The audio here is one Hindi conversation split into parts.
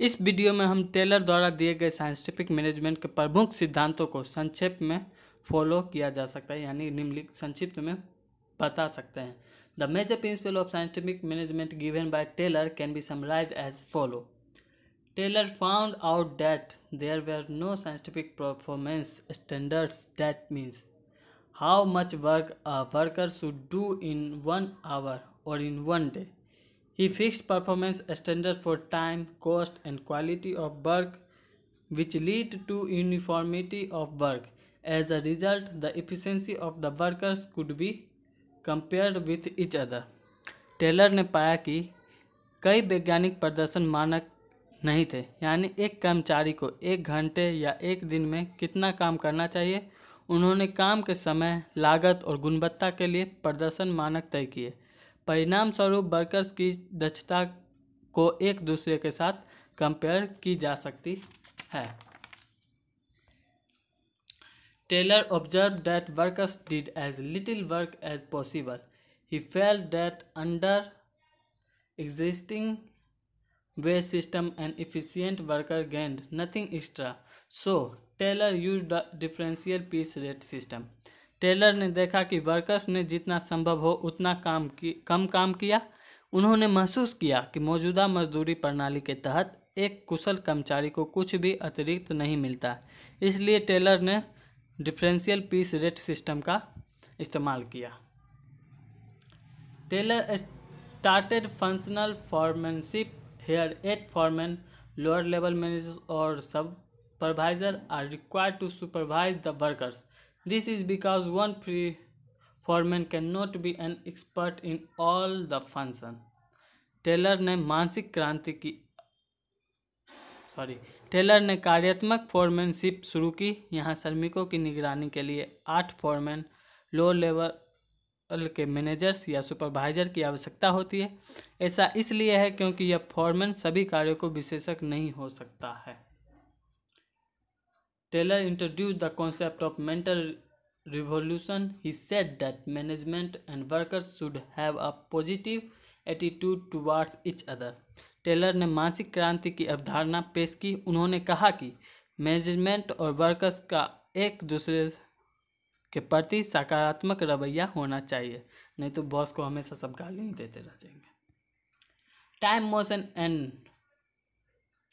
इस वीडियो में हम टेलर द्वारा दिए गए साइंटिफिक मैनेजमेंट के प्रमुख सिद्धांतों को संक्षेप में फॉलो किया जा सकता है यानी निम्नलिखित संक्षिप्त में बता सकते हैं the major principle of scientific management given by Taylor can be summarise as follow Taylor found out that there were no scientific performance standards that means how much work a worker should do in one hour or in one day He fixed performance standards for time, cost, and quality of work, which lead to uniformity of work. As a result, the efficiency of the workers could be compared with each other. Taylor ने पाया कि कई वैज्ञानिक प्रदर्शन मानक नहीं थे यानी एक कर्मचारी को एक घंटे या एक दिन में कितना काम करना चाहिए उन्होंने काम के समय लागत और गुणवत्ता के लिए प्रदर्शन मानक तय किए परिणाम स्वरूप वर्कर्स की दक्षता को एक दूसरे के साथ कंपेयर की जा सकती है Taylor observe that workers did as little work as possible he felt that under existing way system and efficient worker gained nothing extra so Taylor use the differential piece rate system Taylor ने देखा कि वर्कर्स ने जितना संभव हो उतना काम की कम काम किया उन्होंने महसूस किया कि मौजूदा मजदूरी प्रणाली के तहत एक कुशल कर्मचारी को कुछ भी अतिरिक्त नहीं मिलता इसलिए टेलर ने डिफरेंशियल पीस रेट सिस्टम का इस्तेमाल किया Taylor functional functional hire eight foremen lower level level और सब supervisor are required to supervise the workers This is because one pre cannot be an expert in all the function Taylor ने मानसिक क्रांति की सॉरी टेलर ने कार्यात्मक फॉरमैनशिप शुरू की यहाँ श्रमिकों की निगरानी के लिए आठ फॉरमैन लो लेवल के मैनेजर्स या सुपरवाइजर की आवश्यकता होती है ऐसा इसलिए है क्योंकि यह फॉरमैन सभी कार्यों को विशेषक नहीं हो सकता है Taylor introduced the concept of mental revolution. He said that management and workers should have a positive attitude towards each other Taylor ने मानसिक क्रांति की अवधारणा पेश की उन्होंने कहा कि मैनेजमेंट और वर्कर्स का एक दूसरे के प्रति सकारात्मक रवैया होना चाहिए नहीं तो बॉस को हमेशा सब गाली देते रह जाएंगे time motion and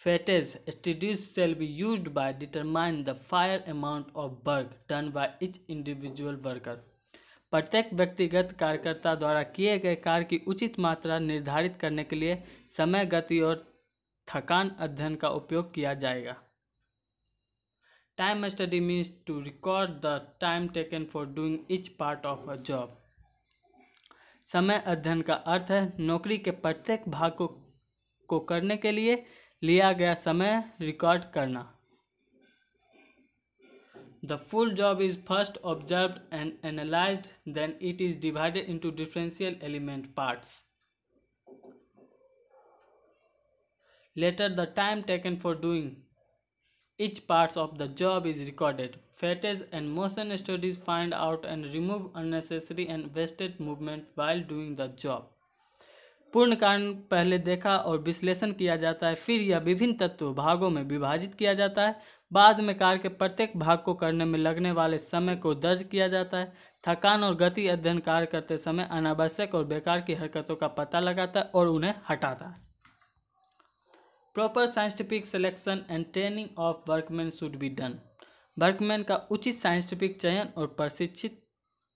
Fetes studies shall be used by determine the fire amount of work done by each individual worker. प्रत्येक व्यक्तिगत कार्यकर्ता द्वारा किए गए कार्य की उचित मात्रा निर्धारित करने के लिए समय गति और थकान अध्ययन का उपयोग किया जाएगा time study means to record the time taken for doing each part of a job समय अध्ययन का अर्थ है नौकरी के प्रत्येक भाग को, को करने के लिए लिया गया समय रिकॉर्ड करना the full job is first observe and analyse then it is divided into differential element parts later the time taken for doing each parts of the job is recorded fatigue and motion studies find out and remove unnecessary and wasted movement while doing the job पूर्ण कारण पहले देखा और विश्लेषण किया जाता है फिर यह विभिन्न तत्व भागों में विभाजित किया जाता है बाद में कार्य के प्रत्येक भाग को करने में लगने वाले समय को दर्ज किया जाता है थकान और गति अध्ययन कार्य करते समय अनावश्यक और बेकार की हरकतों का पता लगाता है और उन्हें हटाता है proper scientific selection and training of workman should be done workman का उचित साइंटिफिक चयन और प्रशिक्षित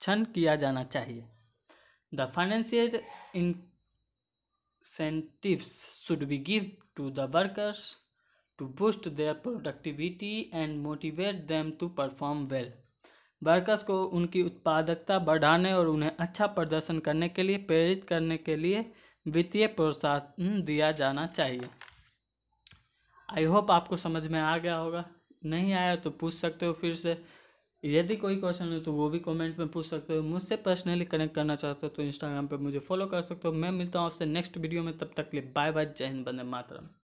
छन किया जाना चाहिए the financial in incentives should be given to the workers to boost their productivity and motivate them to perform well. Workers को उनकी उत्पादकता बढ़ाने और उन्हें अच्छा प्रदर्शन करने के लिए प्रेरित करने के लिए वित्तीय प्रोत्साहन दिया जाना चाहिए आई होप आपको समझ में आ गया होगा नहीं आया तो पूछ सकते हो फिर से यदि कोई क्वेश्चन है तो वो भी कमेंट में पूछ सकते हो मुझसे पर्सनली कनेक्ट करना चाहते हो तो इंस्टाग्राम पर मुझे फॉलो कर सकते हो मैं मिलता हूँ आपसे नेक्स्ट वीडियो में तब तक के लिए बाय बाय जय हिंद बंदे मातरम